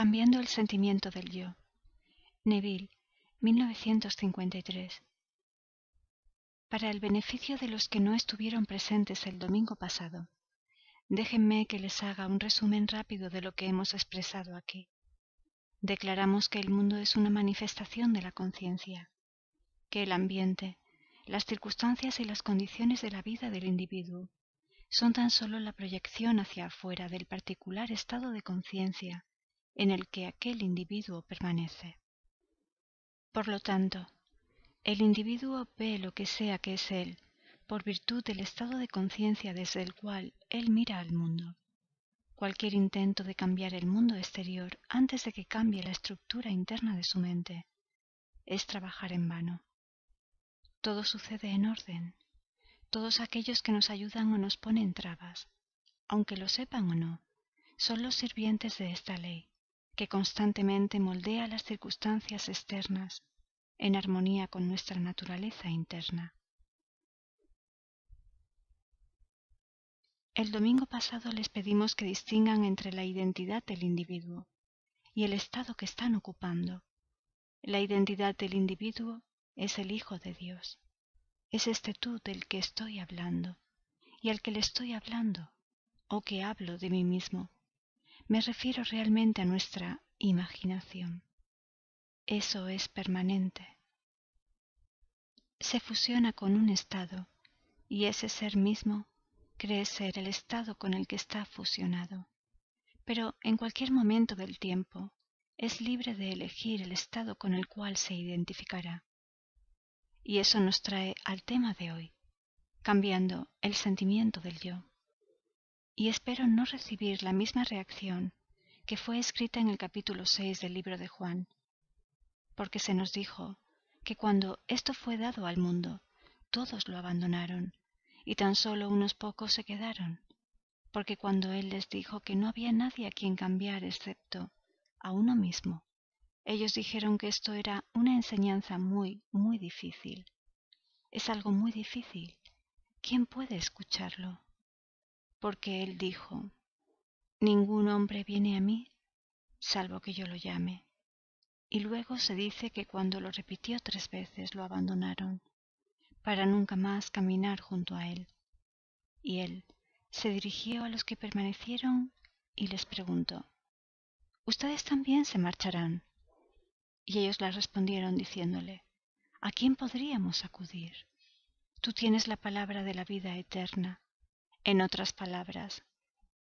Cambiando el sentimiento del yo. Neville, 1953. Para el beneficio de los que no estuvieron presentes el domingo pasado, déjenme que les haga un resumen rápido de lo que hemos expresado aquí. Declaramos que el mundo es una manifestación de la conciencia, que el ambiente, las circunstancias y las condiciones de la vida del individuo son tan solo la proyección hacia afuera del particular estado de conciencia en el que aquel individuo permanece. Por lo tanto, el individuo ve lo que sea que es él, por virtud del estado de conciencia desde el cual él mira al mundo. Cualquier intento de cambiar el mundo exterior antes de que cambie la estructura interna de su mente es trabajar en vano. Todo sucede en orden. Todos aquellos que nos ayudan o nos ponen trabas, aunque lo sepan o no, son los sirvientes de esta ley, que constantemente moldea las circunstancias externas en armonía con nuestra naturaleza interna. El domingo pasado les pedimos que distingan entre la identidad del individuo y el estado que están ocupando. La identidad del individuo es el Hijo de Dios. Es este tú del que estoy hablando y al que le estoy hablando o que hablo de mí mismo. Me refiero realmente a nuestra imaginación. Eso es permanente. Se fusiona con un estado y ese ser mismo cree ser el estado con el que está fusionado. Pero en cualquier momento del tiempo es libre de elegir el estado con el cual se identificará. Y eso nos trae al tema de hoy, cambiando el sentimiento del yo y espero no recibir la misma reacción que fue escrita en el capítulo 6 del libro de Juan, porque se nos dijo que cuando esto fue dado al mundo, todos lo abandonaron, y tan solo unos pocos se quedaron, porque cuando Él les dijo que no había nadie a quien cambiar excepto a uno mismo, ellos dijeron que esto era una enseñanza muy, muy difícil. Es algo muy difícil. ¿Quién puede escucharlo? porque él dijo, Ningún hombre viene a mí salvo que yo lo llame. Y luego se dice que cuando lo repitió tres veces lo abandonaron, para nunca más caminar junto a él. Y él se dirigió a los que permanecieron y les preguntó, ¿Ustedes también se marcharán? Y ellos le respondieron diciéndole, ¿A quién podríamos acudir? Tú tienes la palabra de la vida eterna. En otras palabras,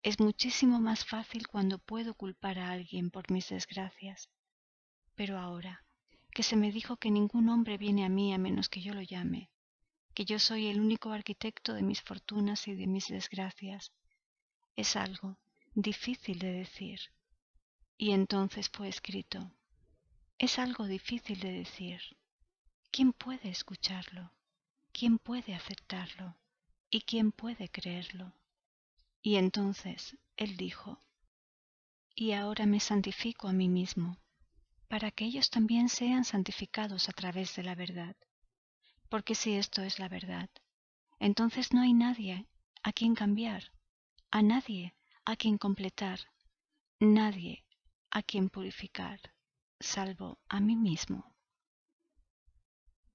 es muchísimo más fácil cuando puedo culpar a alguien por mis desgracias. Pero ahora, que se me dijo que ningún hombre viene a mí a menos que yo lo llame, que yo soy el único arquitecto de mis fortunas y de mis desgracias, es algo difícil de decir. Y entonces fue escrito. Es algo difícil de decir. ¿Quién puede escucharlo? ¿Quién puede aceptarlo? ¿Y quién puede creerlo? Y entonces él dijo, Y ahora me santifico a mí mismo, para que ellos también sean santificados a través de la verdad. Porque si esto es la verdad, entonces no hay nadie a quien cambiar, a nadie a quien completar, nadie a quien purificar, salvo a mí mismo.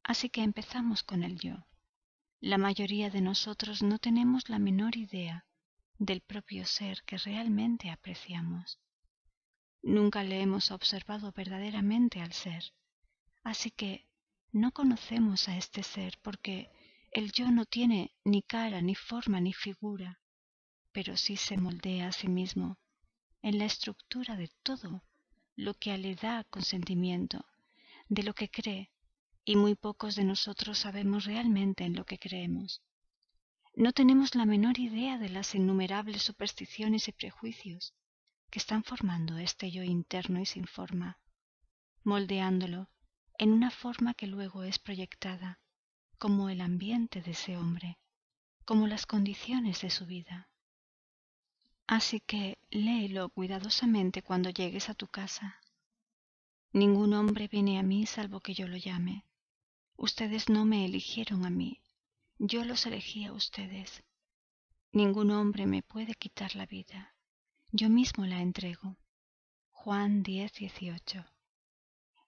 Así que empezamos con el yo. La mayoría de nosotros no tenemos la menor idea del propio ser que realmente apreciamos. Nunca le hemos observado verdaderamente al ser, así que no conocemos a este ser porque el yo no tiene ni cara, ni forma, ni figura, pero sí se moldea a sí mismo en la estructura de todo lo que le da consentimiento, de lo que cree y muy pocos de nosotros sabemos realmente en lo que creemos. No tenemos la menor idea de las innumerables supersticiones y prejuicios que están formando este yo interno y sin forma, moldeándolo en una forma que luego es proyectada como el ambiente de ese hombre, como las condiciones de su vida. Así que léelo cuidadosamente cuando llegues a tu casa. Ningún hombre viene a mí salvo que yo lo llame. Ustedes no me eligieron a mí, yo los elegí a ustedes. Ningún hombre me puede quitar la vida, yo mismo la entrego. Juan 10,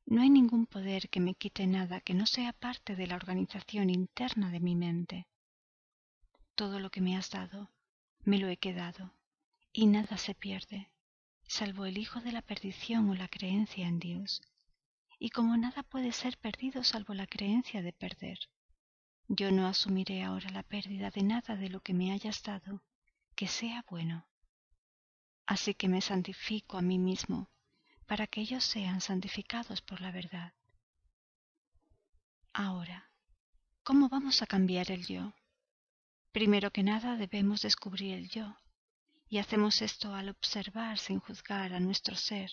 No hay ningún poder que me quite nada que no sea parte de la organización interna de mi mente. Todo lo que me has dado, me lo he quedado, y nada se pierde, salvo el hijo de la perdición o la creencia en Dios y como nada puede ser perdido salvo la creencia de perder yo no asumiré ahora la pérdida de nada de lo que me hayas dado que sea bueno así que me santifico a mí mismo para que ellos sean santificados por la verdad ahora cómo vamos a cambiar el yo primero que nada debemos descubrir el yo y hacemos esto al observar sin juzgar a nuestro ser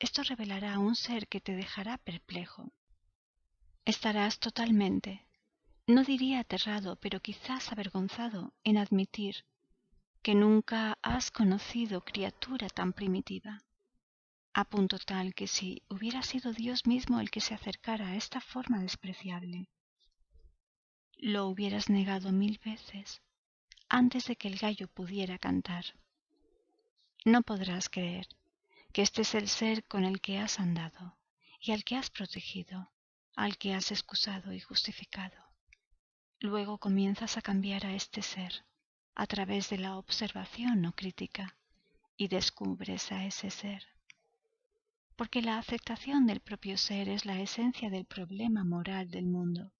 esto revelará a un ser que te dejará perplejo. Estarás totalmente, no diría aterrado, pero quizás avergonzado en admitir que nunca has conocido criatura tan primitiva, a punto tal que si hubiera sido Dios mismo el que se acercara a esta forma despreciable, lo hubieras negado mil veces antes de que el gallo pudiera cantar. No podrás creer que este es el ser con el que has andado, y al que has protegido, al que has excusado y justificado. Luego comienzas a cambiar a este ser a través de la observación no crítica y descubres a ese ser. Porque la aceptación del propio ser es la esencia del problema moral del mundo.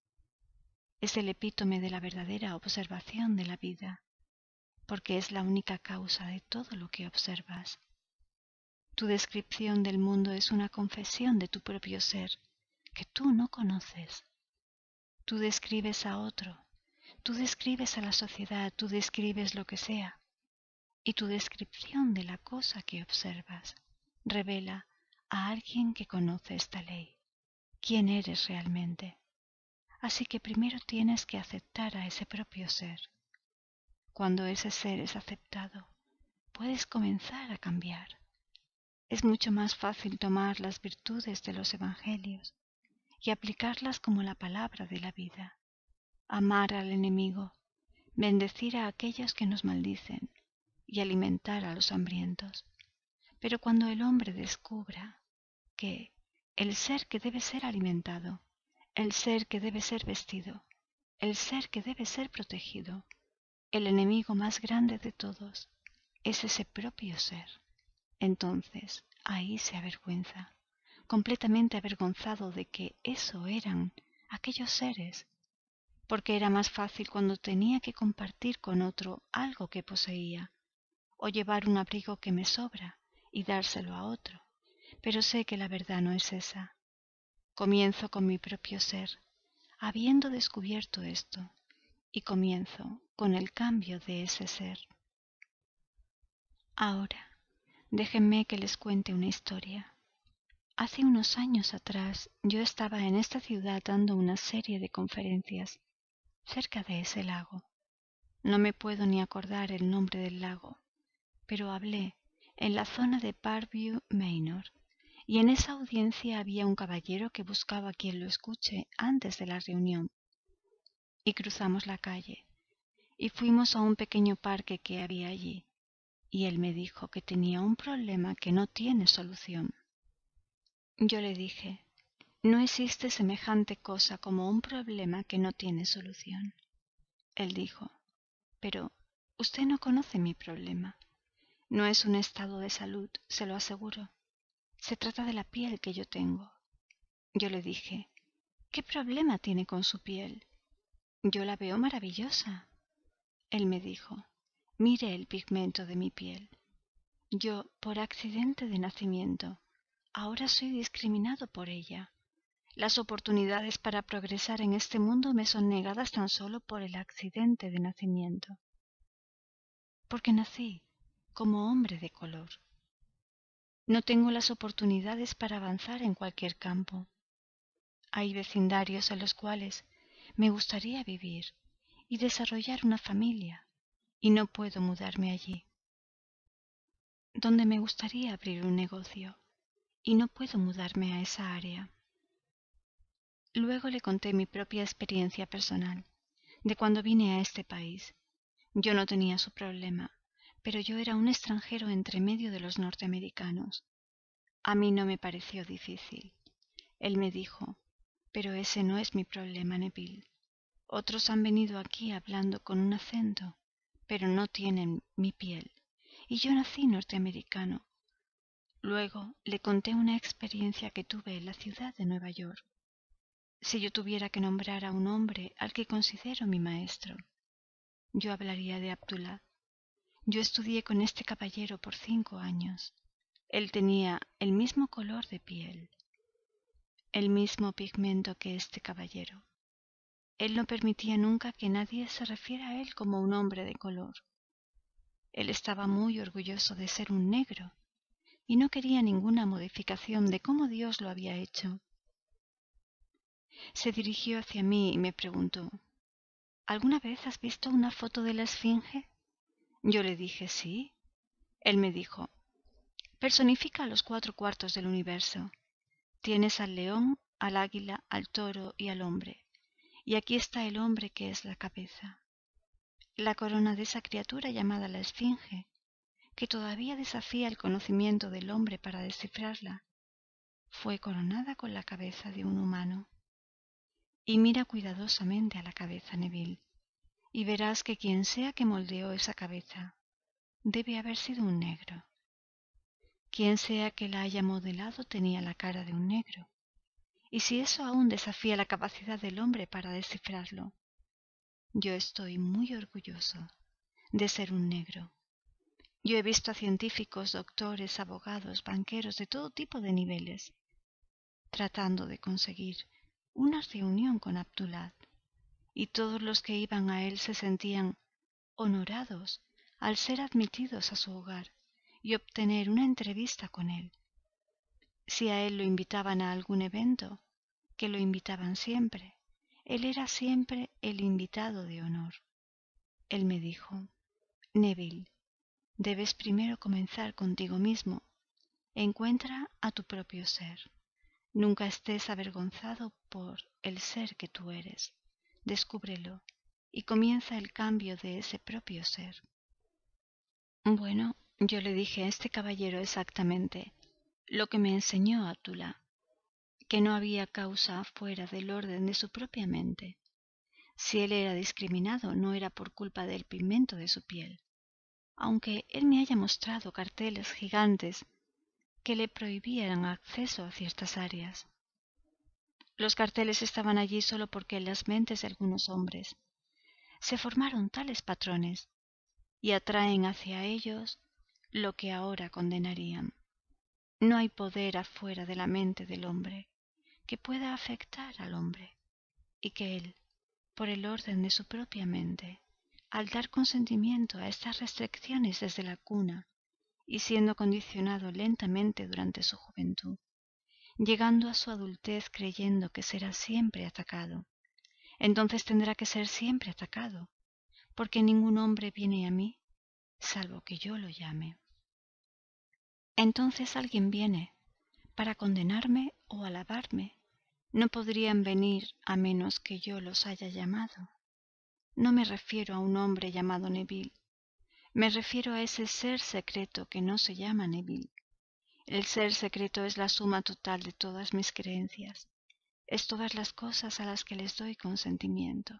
Es el epítome de la verdadera observación de la vida, porque es la única causa de todo lo que observas tu descripción del mundo es una confesión de tu propio ser, que tú no conoces. Tú describes a otro, tú describes a la sociedad, tú describes lo que sea. Y tu descripción de la cosa que observas revela a alguien que conoce esta ley, quién eres realmente. Así que primero tienes que aceptar a ese propio ser. Cuando ese ser es aceptado, puedes comenzar a cambiar. Es mucho más fácil tomar las virtudes de los Evangelios y aplicarlas como la palabra de la vida. Amar al enemigo, bendecir a aquellos que nos maldicen y alimentar a los hambrientos. Pero cuando el hombre descubra que el ser que debe ser alimentado, el ser que debe ser vestido, el ser que debe ser protegido, el enemigo más grande de todos, es ese propio ser. Entonces, ahí se avergüenza, completamente avergonzado de que eso eran aquellos seres, porque era más fácil cuando tenía que compartir con otro algo que poseía, o llevar un abrigo que me sobra y dárselo a otro. Pero sé que la verdad no es esa. Comienzo con mi propio ser, habiendo descubierto esto, y comienzo con el cambio de ese ser. Ahora, déjenme que les cuente una historia hace unos años atrás yo estaba en esta ciudad dando una serie de conferencias cerca de ese lago no me puedo ni acordar el nombre del lago pero hablé en la zona de Parview Manor y en esa audiencia había un caballero que buscaba quien lo escuche antes de la reunión y cruzamos la calle y fuimos a un pequeño parque que había allí y él me dijo que tenía un problema que no tiene solución. Yo le dije, no existe semejante cosa como un problema que no tiene solución. Él dijo, pero usted no conoce mi problema. No es un estado de salud, se lo aseguro. Se trata de la piel que yo tengo. Yo le dije, ¿qué problema tiene con su piel? Yo la veo maravillosa. Él me dijo, mire el pigmento de mi piel yo por accidente de nacimiento ahora soy discriminado por ella las oportunidades para progresar en este mundo me son negadas tan solo por el accidente de nacimiento porque nací como hombre de color no tengo las oportunidades para avanzar en cualquier campo hay vecindarios en los cuales me gustaría vivir y desarrollar una familia y no puedo mudarme allí. Donde me gustaría abrir un negocio y no puedo mudarme a esa área. Luego le conté mi propia experiencia personal, de cuando vine a este país. Yo no tenía su problema, pero yo era un extranjero entre medio de los norteamericanos. A mí no me pareció difícil. Él me dijo, pero ese no es mi problema, Neville. Otros han venido aquí hablando con un acento pero no tienen mi piel, y yo nací norteamericano. Luego le conté una experiencia que tuve en la ciudad de Nueva York. Si yo tuviera que nombrar a un hombre al que considero mi maestro, yo hablaría de Abdullah. Yo estudié con este caballero por cinco años. Él tenía el mismo color de piel, el mismo pigmento que este caballero. Él no permitía nunca que nadie se refiera a él como un hombre de color. Él estaba muy orgulloso de ser un negro y no quería ninguna modificación de cómo Dios lo había hecho. Se dirigió hacia mí y me preguntó ¿Alguna vez has visto una foto de la Esfinge? Yo le dije sí. Él me dijo Personifica los cuatro cuartos del universo. Tienes al león, al águila, al toro y al hombre y aquí está el hombre que es la cabeza la corona de esa criatura llamada la esfinge que todavía desafía el conocimiento del hombre para descifrarla fue coronada con la cabeza de un humano y mira cuidadosamente a la cabeza Neville y verás que quien sea que moldeó esa cabeza debe haber sido un negro quien sea que la haya modelado tenía la cara de un negro y si eso aún desafía la capacidad del hombre para descifrarlo. Yo estoy muy orgulloso de ser un negro. Yo he visto a científicos, doctores, abogados, banqueros de todo tipo de niveles, tratando de conseguir una reunión con Abdullah, y todos los que iban a él se sentían honorados al ser admitidos a su hogar y obtener una entrevista con él. Si a él lo invitaban a algún evento, que lo invitaban siempre, él era siempre el invitado de honor. Él me dijo, Neville, debes primero comenzar contigo mismo. Encuentra a tu propio ser. Nunca estés avergonzado por el ser que tú eres. Descúbrelo y comienza el cambio de ese propio ser. Bueno, yo le dije a este caballero exactamente lo que me enseñó Atula, que no había causa fuera del orden de su propia mente. Si él era discriminado no era por culpa del pigmento de su piel, aunque él me haya mostrado carteles gigantes que le prohibían acceso a ciertas áreas. Los carteles estaban allí solo porque en las mentes de algunos hombres se formaron tales patrones y atraen hacia ellos lo que ahora condenarían no hay poder afuera de la mente del hombre que pueda afectar al hombre y que él por el orden de su propia mente al dar consentimiento a estas restricciones desde la cuna y siendo condicionado lentamente durante su juventud llegando a su adultez creyendo que será siempre atacado entonces tendrá que ser siempre atacado porque ningún hombre viene a mí salvo que yo lo llame entonces alguien viene para condenarme o alabarme. No podrían venir a menos que yo los haya llamado. No me refiero a un hombre llamado Neville. Me refiero a ese ser secreto que no se llama Neville. El ser secreto es la suma total de todas mis creencias. Es todas las cosas a las que les doy consentimiento,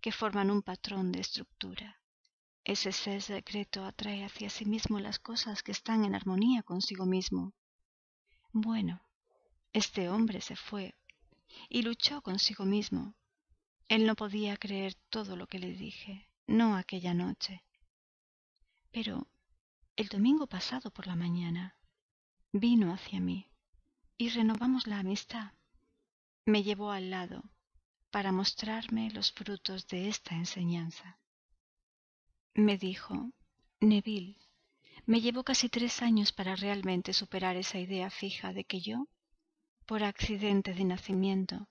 que forman un patrón de estructura. Ese ser secreto atrae hacia sí mismo las cosas que están en armonía consigo mismo. Bueno, este hombre se fue y luchó consigo mismo. Él no podía creer todo lo que le dije, no aquella noche. Pero el domingo pasado por la mañana vino hacia mí y renovamos la amistad. Me llevó al lado para mostrarme los frutos de esta enseñanza. Me dijo, Neville, me llevo casi tres años para realmente superar esa idea fija de que yo, por accidente de nacimiento,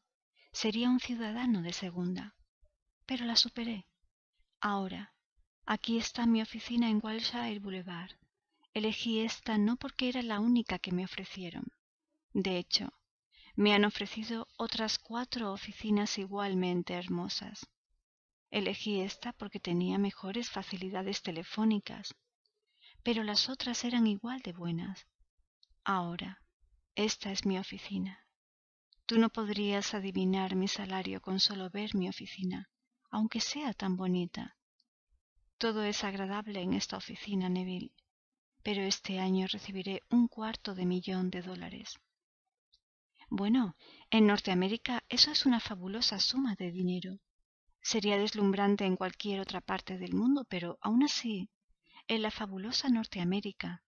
sería un ciudadano de segunda. Pero la superé. Ahora, aquí está mi oficina en Walshire Boulevard. Elegí esta no porque era la única que me ofrecieron. De hecho, me han ofrecido otras cuatro oficinas igualmente hermosas, Elegí esta porque tenía mejores facilidades telefónicas, pero las otras eran igual de buenas. Ahora, esta es mi oficina. Tú no podrías adivinar mi salario con solo ver mi oficina, aunque sea tan bonita. Todo es agradable en esta oficina, Neville, pero este año recibiré un cuarto de millón de dólares. Bueno, en Norteamérica eso es una fabulosa suma de dinero. Sería deslumbrante en cualquier otra parte del mundo, pero aun así, en la fabulosa Norteamérica,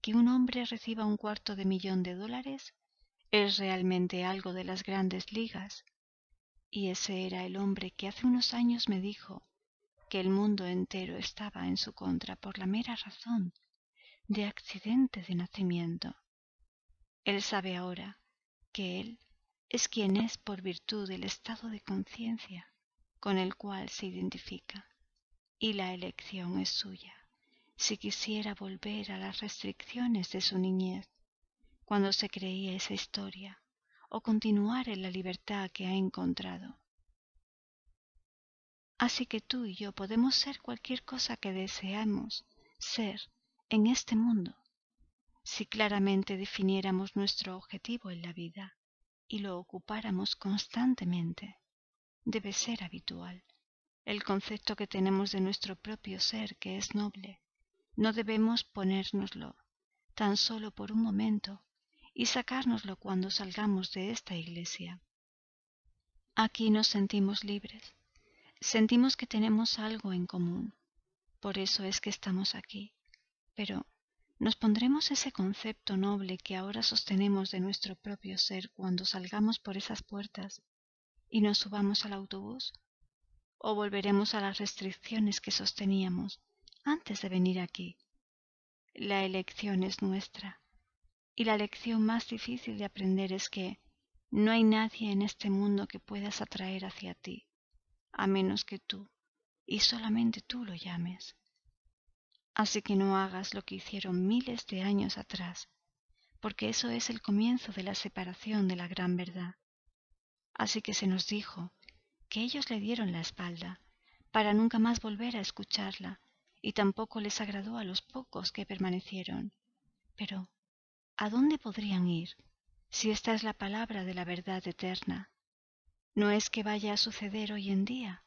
que un hombre reciba un cuarto de millón de dólares es realmente algo de las grandes ligas. Y ese era el hombre que hace unos años me dijo que el mundo entero estaba en su contra por la mera razón de accidente de nacimiento. Él sabe ahora que él es quien es por virtud del estado de conciencia con el cual se identifica. Y la elección es suya, si quisiera volver a las restricciones de su niñez, cuando se creía esa historia, o continuar en la libertad que ha encontrado. Así que tú y yo podemos ser cualquier cosa que deseamos ser en este mundo, si claramente definiéramos nuestro objetivo en la vida y lo ocupáramos constantemente debe ser habitual, el concepto que tenemos de nuestro propio ser, que es noble. No debemos ponérnoslo tan solo por un momento y sacárnoslo cuando salgamos de esta iglesia. Aquí nos sentimos libres, sentimos que tenemos algo en común, por eso es que estamos aquí. Pero, ¿nos pondremos ese concepto noble que ahora sostenemos de nuestro propio ser cuando salgamos por esas puertas y nos subamos al autobús o volveremos a las restricciones que sosteníamos antes de venir aquí. La elección es nuestra y la lección más difícil de aprender es que no hay nadie en este mundo que puedas atraer hacia ti, a menos que tú, y solamente tú lo llames. Así que no hagas lo que hicieron miles de años atrás, porque eso es el comienzo de la separación de la gran verdad. Así que se nos dijo que ellos le dieron la espalda para nunca más volver a escucharla, y tampoco les agradó a los pocos que permanecieron. Pero, ¿a dónde podrían ir si esta es la palabra de la verdad eterna? No es que vaya a suceder hoy en día,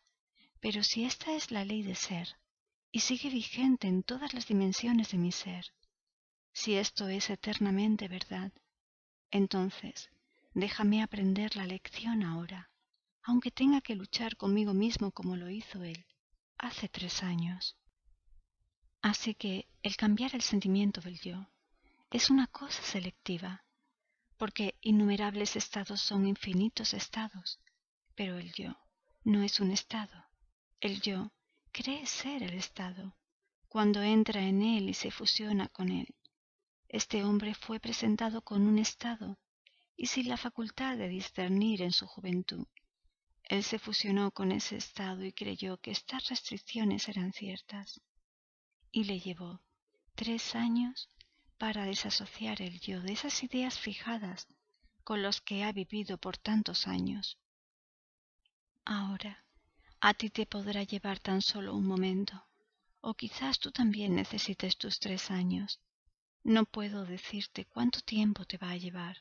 pero si esta es la ley de ser, y sigue vigente en todas las dimensiones de mi ser, si esto es eternamente verdad, entonces, Déjame aprender la lección ahora, aunque tenga que luchar conmigo mismo como lo hizo él hace tres años. Así que el cambiar el sentimiento del yo es una cosa selectiva, porque innumerables estados son infinitos estados, pero el yo no es un estado. El yo cree ser el estado cuando entra en él y se fusiona con él. Este hombre fue presentado con un estado y sin la facultad de discernir en su juventud. Él se fusionó con ese estado y creyó que estas restricciones eran ciertas. Y le llevó tres años para desasociar el yo de esas ideas fijadas con los que ha vivido por tantos años. Ahora, a ti te podrá llevar tan solo un momento, o quizás tú también necesites tus tres años. No puedo decirte cuánto tiempo te va a llevar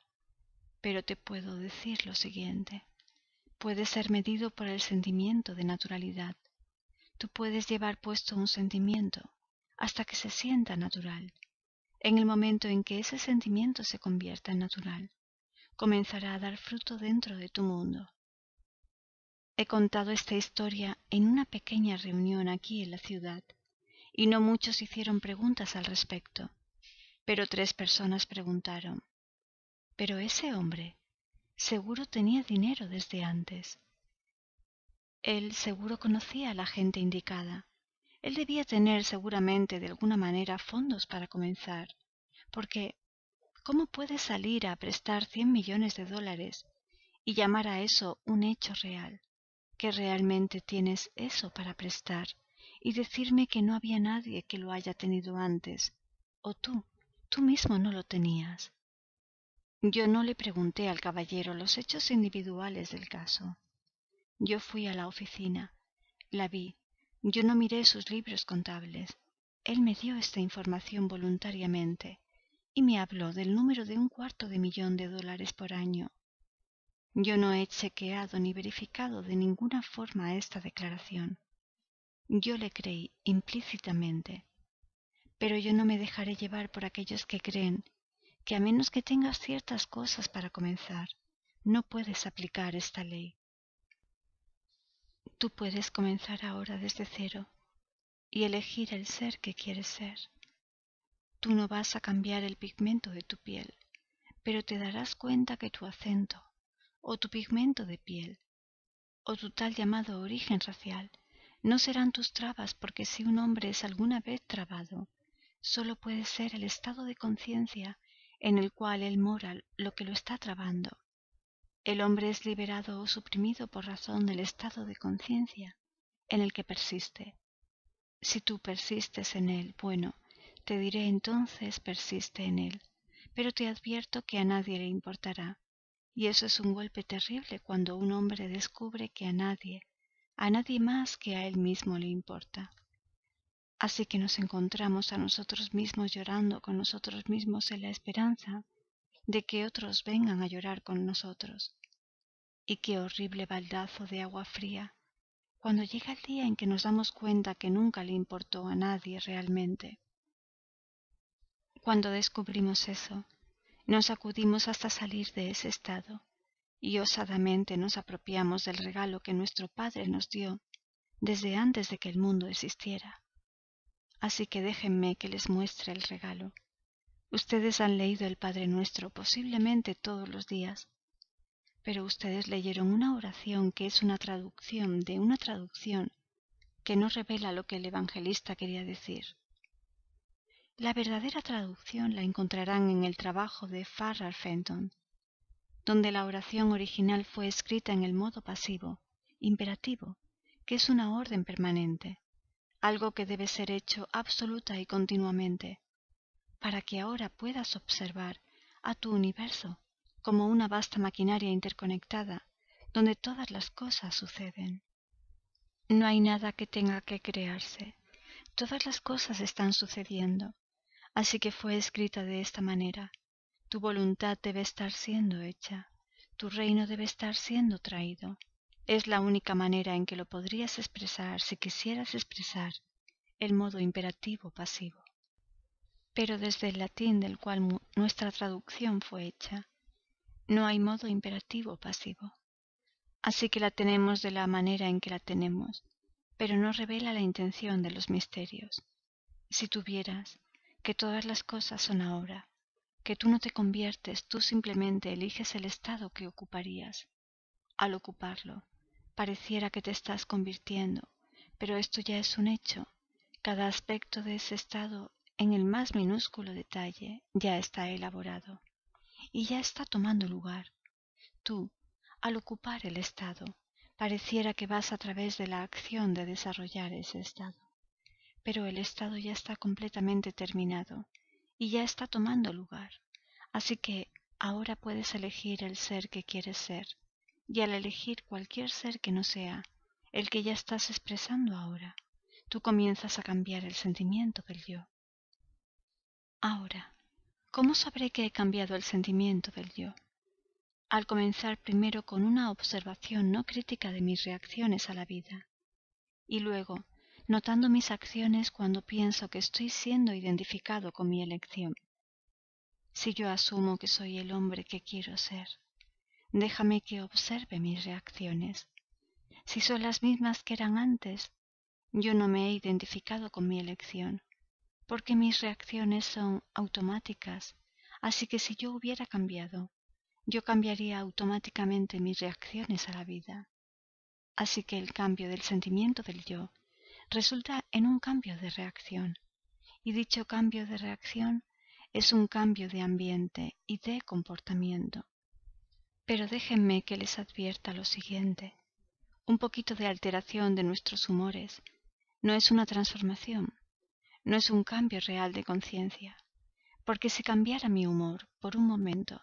pero te puedo decir lo siguiente puede ser medido por el sentimiento de naturalidad tú puedes llevar puesto un sentimiento hasta que se sienta natural en el momento en que ese sentimiento se convierta en natural comenzará a dar fruto dentro de tu mundo he contado esta historia en una pequeña reunión aquí en la ciudad y no muchos hicieron preguntas al respecto pero tres personas preguntaron pero ese hombre seguro tenía dinero desde antes. Él seguro conocía a la gente indicada. Él debía tener seguramente de alguna manera fondos para comenzar, porque ¿cómo puede salir a prestar cien millones de dólares y llamar a eso un hecho real? Que realmente tienes eso para prestar y decirme que no había nadie que lo haya tenido antes, o tú, tú mismo no lo tenías. Yo no le pregunté al caballero los hechos individuales del caso. Yo fui a la oficina. La vi. Yo no miré sus libros contables. Él me dio esta información voluntariamente y me habló del número de un cuarto de millón de dólares por año. Yo no he chequeado ni verificado de ninguna forma esta declaración. Yo le creí implícitamente. Pero yo no me dejaré llevar por aquellos que creen que a menos que tengas ciertas cosas para comenzar, no puedes aplicar esta ley. Tú puedes comenzar ahora desde cero y elegir el ser que quieres ser. Tú no vas a cambiar el pigmento de tu piel, pero te darás cuenta que tu acento, o tu pigmento de piel, o tu tal llamado origen racial, no serán tus trabas porque si un hombre es alguna vez trabado, solo puede ser el estado de conciencia en el cual el moral lo que lo está trabando. El hombre es liberado o suprimido por razón del estado de conciencia en el que persiste. Si tú persistes en él, bueno, te diré entonces persiste en él, pero te advierto que a nadie le importará. Y eso es un golpe terrible cuando un hombre descubre que a nadie, a nadie más que a él mismo le importa. Así que nos encontramos a nosotros mismos llorando con nosotros mismos en la esperanza de que otros vengan a llorar con nosotros. Y qué horrible baldazo de agua fría cuando llega el día en que nos damos cuenta que nunca le importó a nadie realmente. Cuando descubrimos eso, nos acudimos hasta salir de ese estado y osadamente nos apropiamos del regalo que nuestro Padre nos dio desde antes de que el mundo existiera así que déjenme que les muestre el regalo. Ustedes han leído el Padre Nuestro posiblemente todos los días, pero ustedes leyeron una oración que es una traducción de una traducción que no revela lo que el evangelista quería decir. La verdadera traducción la encontrarán en el trabajo de Farrar Fenton, donde la oración original fue escrita en el modo pasivo, imperativo, que es una orden permanente algo que debe ser hecho absoluta y continuamente, para que ahora puedas observar a tu universo como una vasta maquinaria interconectada, donde todas las cosas suceden. No hay nada que tenga que crearse, todas las cosas están sucediendo, así que fue escrita de esta manera. Tu voluntad debe estar siendo hecha, tu reino debe estar siendo traído. Es la única manera en que lo podrías expresar si quisieras expresar el modo imperativo pasivo. Pero desde el latín del cual nuestra traducción fue hecha, no hay modo imperativo pasivo. Así que la tenemos de la manera en que la tenemos, pero no revela la intención de los misterios. Si tuvieras que todas las cosas son ahora, que tú no te conviertes, tú simplemente eliges el estado que ocuparías. Al ocuparlo, pareciera que te estás convirtiendo, pero esto ya es un hecho. Cada aspecto de ese estado, en el más minúsculo detalle, ya está elaborado y ya está tomando lugar. Tú, al ocupar el estado, pareciera que vas a través de la acción de desarrollar ese estado. Pero el estado ya está completamente terminado y ya está tomando lugar. Así que ahora puedes elegir el ser que quieres ser y al elegir cualquier ser que no sea el que ya estás expresando ahora, tú comienzas a cambiar el sentimiento del yo. Ahora, ¿cómo sabré que he cambiado el sentimiento del yo? Al comenzar primero con una observación no crítica de mis reacciones a la vida, y luego notando mis acciones cuando pienso que estoy siendo identificado con mi elección. Si yo asumo que soy el hombre que quiero ser, déjame que observe mis reacciones. Si son las mismas que eran antes, yo no me he identificado con mi elección, porque mis reacciones son automáticas, así que si yo hubiera cambiado, yo cambiaría automáticamente mis reacciones a la vida. Así que el cambio del sentimiento del yo resulta en un cambio de reacción, y dicho cambio de reacción es un cambio de ambiente y de comportamiento. Pero déjenme que les advierta lo siguiente. Un poquito de alteración de nuestros humores no es una transformación, no es un cambio real de conciencia, porque si cambiara mi humor por un momento,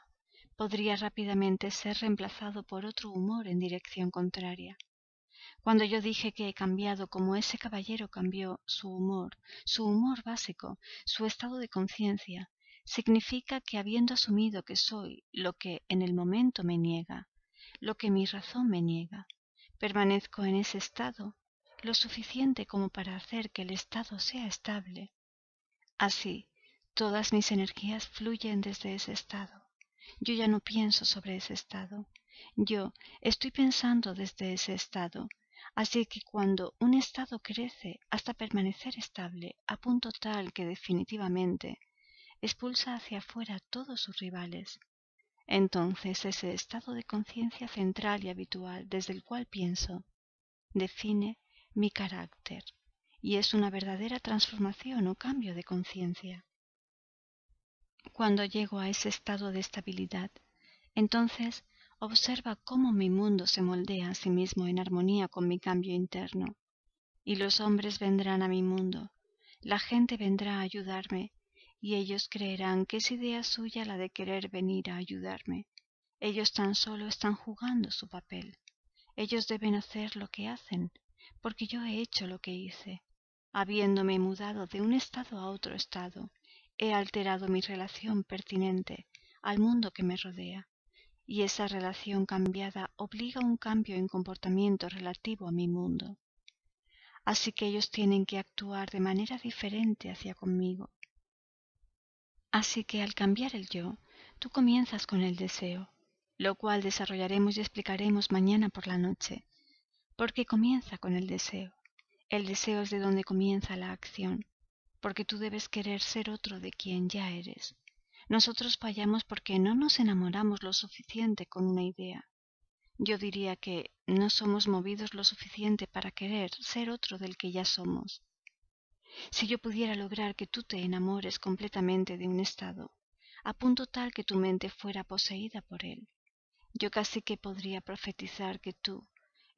podría rápidamente ser reemplazado por otro humor en dirección contraria. Cuando yo dije que he cambiado como ese caballero cambió su humor, su humor básico, su estado de conciencia, significa que habiendo asumido que soy lo que en el momento me niega lo que mi razón me niega permanezco en ese estado lo suficiente como para hacer que el estado sea estable así todas mis energías fluyen desde ese estado yo ya no pienso sobre ese estado yo estoy pensando desde ese estado así que cuando un estado crece hasta permanecer estable a punto tal que definitivamente expulsa hacia afuera a todos sus rivales. Entonces ese estado de conciencia central y habitual desde el cual pienso define mi carácter y es una verdadera transformación o cambio de conciencia. Cuando llego a ese estado de estabilidad, entonces observa cómo mi mundo se moldea a sí mismo en armonía con mi cambio interno. Y los hombres vendrán a mi mundo, la gente vendrá a ayudarme y ellos creerán que es idea suya la de querer venir a ayudarme. Ellos tan solo están jugando su papel. Ellos deben hacer lo que hacen, porque yo he hecho lo que hice. Habiéndome mudado de un estado a otro estado, he alterado mi relación pertinente al mundo que me rodea, y esa relación cambiada obliga a un cambio en comportamiento relativo a mi mundo. Así que ellos tienen que actuar de manera diferente hacia conmigo Así que al cambiar el yo, tú comienzas con el deseo, lo cual desarrollaremos y explicaremos mañana por la noche, porque comienza con el deseo. El deseo es de donde comienza la acción, porque tú debes querer ser otro de quien ya eres. Nosotros fallamos porque no nos enamoramos lo suficiente con una idea. Yo diría que no somos movidos lo suficiente para querer ser otro del que ya somos si yo pudiera lograr que tú te enamores completamente de un estado a punto tal que tu mente fuera poseída por él yo casi que podría profetizar que tú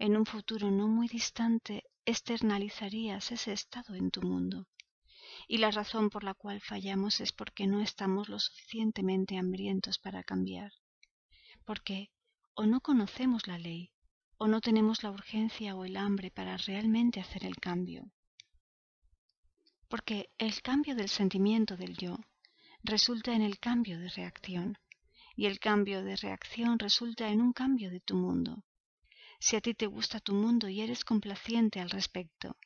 en un futuro no muy distante externalizarías ese estado en tu mundo y la razón por la cual fallamos es porque no estamos lo suficientemente hambrientos para cambiar porque o no conocemos la ley o no tenemos la urgencia o el hambre para realmente hacer el cambio porque el cambio del sentimiento del yo resulta en el cambio de reacción, y el cambio de reacción resulta en un cambio de tu mundo. Si a ti te gusta tu mundo y eres complaciente al respecto,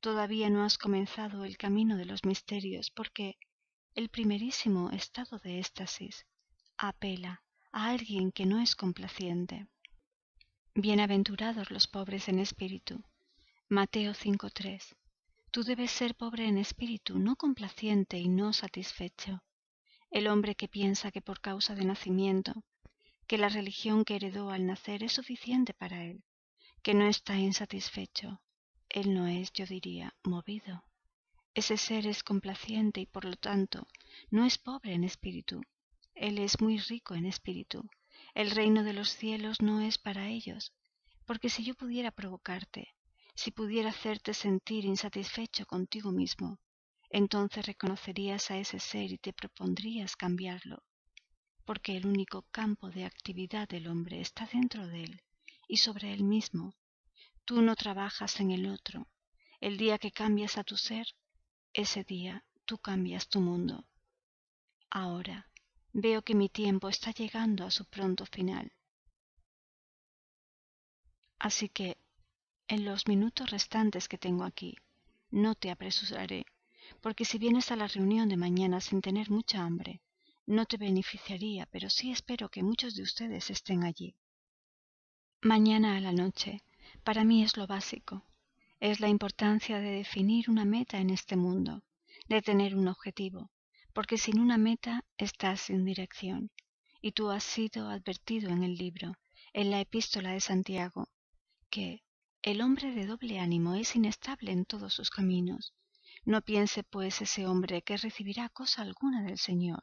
todavía no has comenzado el camino de los misterios, porque el primerísimo estado de éxtasis apela a alguien que no es complaciente. Bienaventurados los pobres en espíritu. Mateo 5.3 tú debes ser pobre en espíritu, no complaciente y no satisfecho. El hombre que piensa que por causa de nacimiento, que la religión que heredó al nacer es suficiente para él, que no está insatisfecho, él no es, yo diría, movido. Ese ser es complaciente y por lo tanto no es pobre en espíritu, él es muy rico en espíritu. El reino de los cielos no es para ellos, porque si yo pudiera provocarte, si pudiera hacerte sentir insatisfecho contigo mismo, entonces reconocerías a ese ser y te propondrías cambiarlo, porque el único campo de actividad del hombre está dentro de él y sobre él mismo. Tú no trabajas en el otro. El día que cambias a tu ser, ese día tú cambias tu mundo. Ahora veo que mi tiempo está llegando a su pronto final. Así que en los minutos restantes que tengo aquí no te apresuraré porque si vienes a la reunión de mañana sin tener mucha hambre no te beneficiaría pero sí espero que muchos de ustedes estén allí mañana a la noche para mí es lo básico es la importancia de definir una meta en este mundo de tener un objetivo porque sin una meta estás sin dirección y tú has sido advertido en el libro en la epístola de santiago que el hombre de doble ánimo es inestable en todos sus caminos. No piense, pues, ese hombre que recibirá cosa alguna del Señor,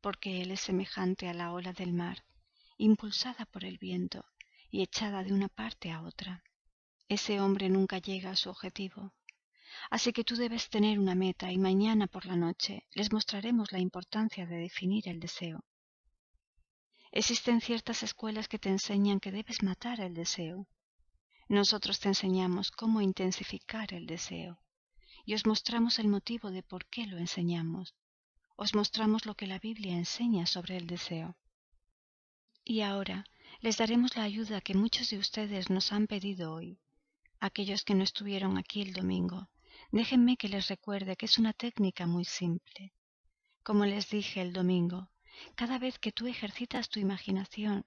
porque él es semejante a la ola del mar, impulsada por el viento y echada de una parte a otra. Ese hombre nunca llega a su objetivo. Así que tú debes tener una meta y mañana por la noche les mostraremos la importancia de definir el deseo. Existen ciertas escuelas que te enseñan que debes matar el deseo, nosotros te enseñamos cómo intensificar el deseo y os mostramos el motivo de por qué lo enseñamos. Os mostramos lo que la Biblia enseña sobre el deseo. Y ahora les daremos la ayuda que muchos de ustedes nos han pedido hoy. Aquellos que no estuvieron aquí el domingo, déjenme que les recuerde que es una técnica muy simple. Como les dije el domingo, cada vez que tú ejercitas tu imaginación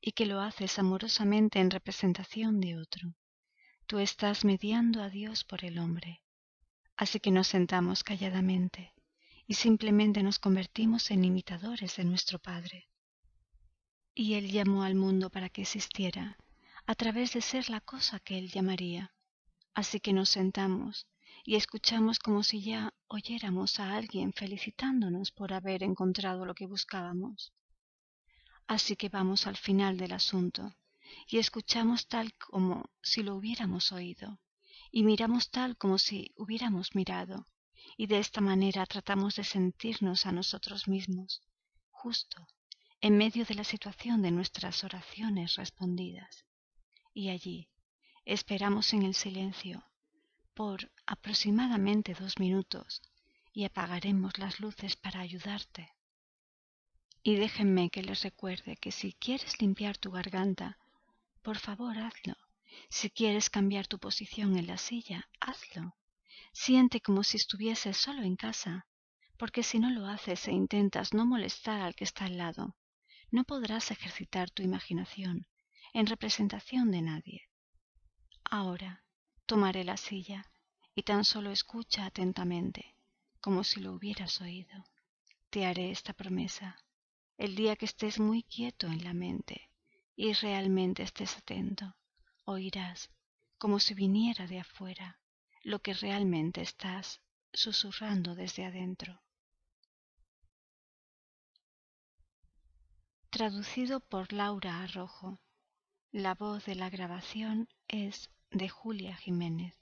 y que lo haces amorosamente en representación de otro. Tú estás mediando a Dios por el hombre. Así que nos sentamos calladamente y simplemente nos convertimos en imitadores de nuestro Padre. Y Él llamó al mundo para que existiera, a través de ser la cosa que Él llamaría. Así que nos sentamos y escuchamos como si ya oyéramos a alguien felicitándonos por haber encontrado lo que buscábamos así que vamos al final del asunto y escuchamos tal como si lo hubiéramos oído y miramos tal como si hubiéramos mirado y de esta manera tratamos de sentirnos a nosotros mismos justo en medio de la situación de nuestras oraciones respondidas y allí esperamos en el silencio por aproximadamente dos minutos y apagaremos las luces para ayudarte y déjenme que les recuerde que si quieres limpiar tu garganta, por favor hazlo. Si quieres cambiar tu posición en la silla, hazlo. Siente como si estuvieses solo en casa, porque si no lo haces e intentas no molestar al que está al lado, no podrás ejercitar tu imaginación en representación de nadie. Ahora tomaré la silla y tan solo escucha atentamente, como si lo hubieras oído. Te haré esta promesa el día que estés muy quieto en la mente y realmente estés atento, oirás, como si viniera de afuera, lo que realmente estás susurrando desde adentro. Traducido por Laura Arrojo. La voz de la grabación es de Julia Jiménez.